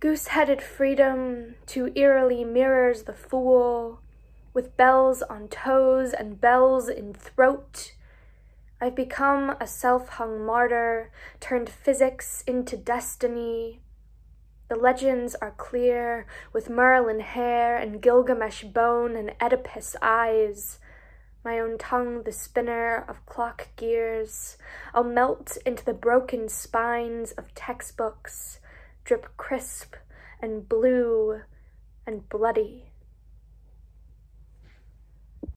Goose-headed freedom too eerily mirrors the fool, with bells on toes and bells in throat. I've become a self-hung martyr, turned physics into destiny. The legends are clear, with Merlin hair and Gilgamesh bone and Oedipus eyes. My own tongue the spinner of clock gears. I'll melt into the broken spines of textbooks, drip crisp and blue and bloody